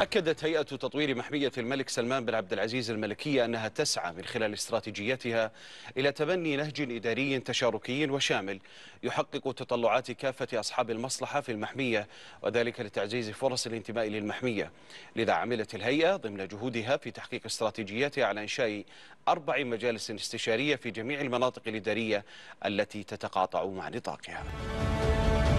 أكدت هيئة تطوير محمية الملك سلمان بن عبد العزيز الملكية أنها تسعى من خلال استراتيجيتها إلى تبني نهج إداري تشاركي وشامل يحقق تطلعات كافة أصحاب المصلحة في المحمية وذلك لتعزيز فرص الانتماء للمحمية لذا عملت الهيئة ضمن جهودها في تحقيق استراتيجيتها على إنشاء أربع مجالس استشارية في جميع المناطق الإدارية التي تتقاطع مع نطاقها